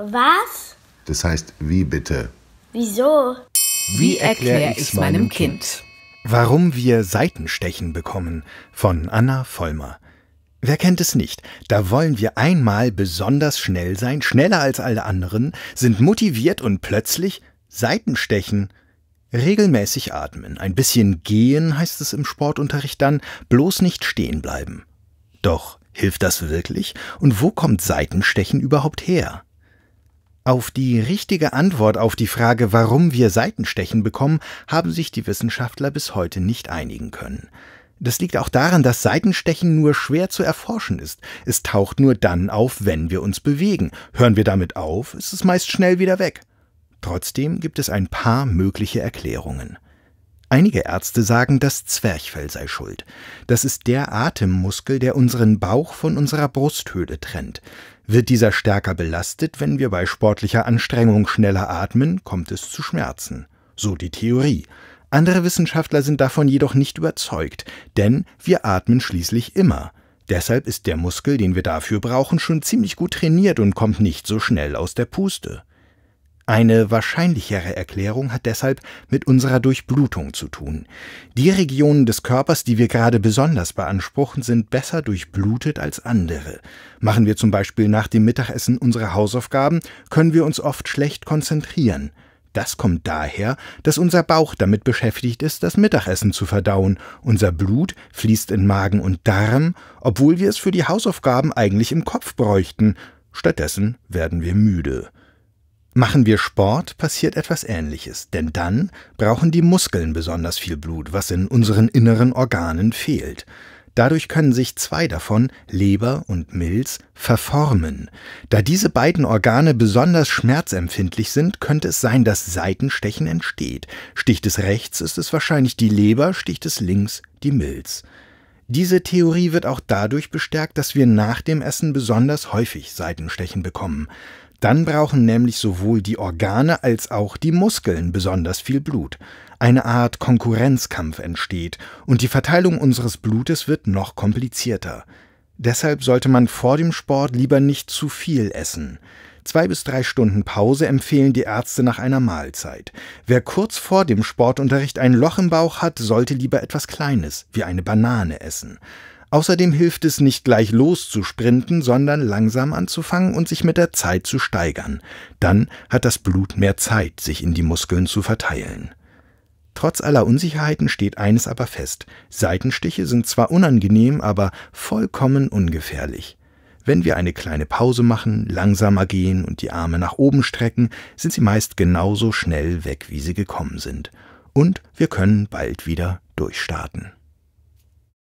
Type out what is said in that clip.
Was? Das heißt, wie bitte? Wieso? Wie erkläre ich meinem Kind? Warum wir Seitenstechen bekommen von Anna Vollmer. Wer kennt es nicht? Da wollen wir einmal besonders schnell sein, schneller als alle anderen, sind motiviert und plötzlich Seitenstechen. Regelmäßig atmen, ein bisschen gehen heißt es im Sportunterricht dann, bloß nicht stehen bleiben. Doch hilft das wirklich? Und wo kommt Seitenstechen überhaupt her? Auf die richtige Antwort auf die Frage, warum wir Seitenstechen bekommen, haben sich die Wissenschaftler bis heute nicht einigen können. Das liegt auch daran, dass Seitenstechen nur schwer zu erforschen ist. Es taucht nur dann auf, wenn wir uns bewegen. Hören wir damit auf, ist es meist schnell wieder weg. Trotzdem gibt es ein paar mögliche Erklärungen. Einige Ärzte sagen, das Zwerchfell sei schuld. Das ist der Atemmuskel, der unseren Bauch von unserer Brusthöhle trennt. Wird dieser stärker belastet, wenn wir bei sportlicher Anstrengung schneller atmen, kommt es zu Schmerzen. So die Theorie. Andere Wissenschaftler sind davon jedoch nicht überzeugt, denn wir atmen schließlich immer. Deshalb ist der Muskel, den wir dafür brauchen, schon ziemlich gut trainiert und kommt nicht so schnell aus der Puste. Eine wahrscheinlichere Erklärung hat deshalb mit unserer Durchblutung zu tun. Die Regionen des Körpers, die wir gerade besonders beanspruchen, sind besser durchblutet als andere. Machen wir zum Beispiel nach dem Mittagessen unsere Hausaufgaben, können wir uns oft schlecht konzentrieren. Das kommt daher, dass unser Bauch damit beschäftigt ist, das Mittagessen zu verdauen. Unser Blut fließt in Magen und Darm, obwohl wir es für die Hausaufgaben eigentlich im Kopf bräuchten. Stattdessen werden wir müde. Machen wir Sport, passiert etwas Ähnliches, denn dann brauchen die Muskeln besonders viel Blut, was in unseren inneren Organen fehlt. Dadurch können sich zwei davon, Leber und Milz, verformen. Da diese beiden Organe besonders schmerzempfindlich sind, könnte es sein, dass Seitenstechen entsteht. Sticht es rechts, ist es wahrscheinlich die Leber, sticht es links, die Milz. Diese Theorie wird auch dadurch bestärkt, dass wir nach dem Essen besonders häufig Seitenstechen bekommen. Dann brauchen nämlich sowohl die Organe als auch die Muskeln besonders viel Blut. Eine Art Konkurrenzkampf entsteht und die Verteilung unseres Blutes wird noch komplizierter. Deshalb sollte man vor dem Sport lieber nicht zu viel essen. Zwei bis drei Stunden Pause empfehlen die Ärzte nach einer Mahlzeit. Wer kurz vor dem Sportunterricht ein Loch im Bauch hat, sollte lieber etwas Kleines, wie eine Banane essen. Außerdem hilft es nicht gleich loszusprinten, sondern langsam anzufangen und sich mit der Zeit zu steigern. Dann hat das Blut mehr Zeit, sich in die Muskeln zu verteilen. Trotz aller Unsicherheiten steht eines aber fest. Seitenstiche sind zwar unangenehm, aber vollkommen ungefährlich. Wenn wir eine kleine Pause machen, langsamer gehen und die Arme nach oben strecken, sind sie meist genauso schnell weg, wie sie gekommen sind. Und wir können bald wieder durchstarten.